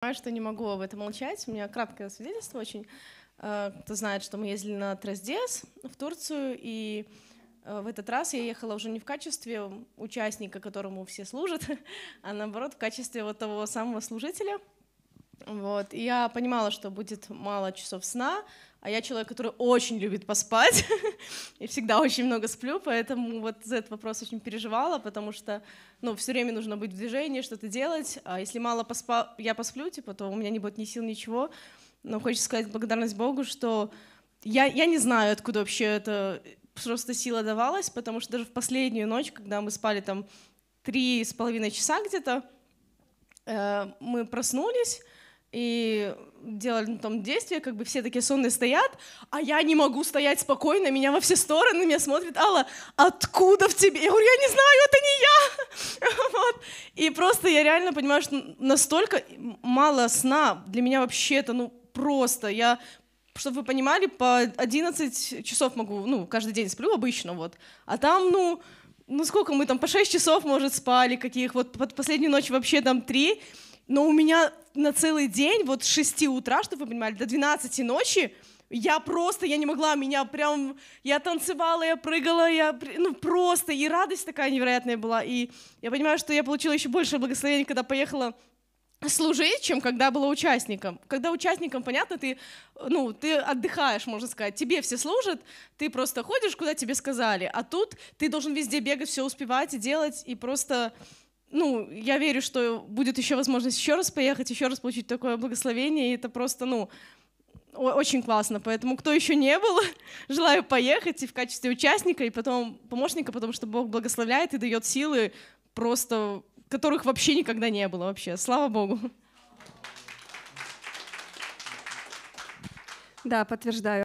Понимаю, что не могу об этом молчать. У меня краткое свидетельство очень. Э, кто знает, что мы ездили на Траздес в Турцию, и э, в этот раз я ехала уже не в качестве участника, которому все служат, а наоборот в качестве вот того самого служителя. Вот. И я понимала, что будет мало часов сна, а я человек, который очень любит поспать и всегда очень много сплю, поэтому вот за этот вопрос очень переживала, потому что ну, все время нужно быть в движении, что-то делать. А если мало поспа я посплю, типа, то у меня не будет ни сил, ничего. Но хочется сказать благодарность Богу, что я, я не знаю, откуда вообще это просто сила давалась, потому что даже в последнюю ночь, когда мы спали там три с половиной часа где-то, э, мы проснулись, и делали на том действие, как бы все такие сонные стоят, а я не могу стоять спокойно, меня во все стороны, меня смотрит Алла, откуда в тебе? Я говорю, я не знаю, это не я! вот. И просто я реально понимаю, что настолько мало сна, для меня вообще это, ну, просто, я чтобы вы понимали, по 11 часов могу, ну, каждый день сплю обычно, вот. А там, ну, ну сколько мы там, по 6 часов, может, спали каких, вот под последнюю ночь вообще там 3. Но у меня на целый день, вот с 6 утра, чтобы вы понимали, до 12 ночи, я просто, я не могла, меня прям, я танцевала, я прыгала, я, ну просто, и радость такая невероятная была. И я понимаю, что я получила еще больше благословений, когда поехала служить, чем когда была участником. Когда участником, понятно, ты, ну, ты отдыхаешь, можно сказать, тебе все служат, ты просто ходишь, куда тебе сказали, а тут ты должен везде бегать, все успевать и делать, и просто ну, я верю, что будет еще возможность еще раз поехать, еще раз получить такое благословение, и это просто, ну, очень классно. Поэтому, кто еще не был, желаю поехать и в качестве участника, и потом помощника, потому что Бог благословляет и дает силы просто, которых вообще никогда не было вообще. Слава Богу. Да, подтверждаю.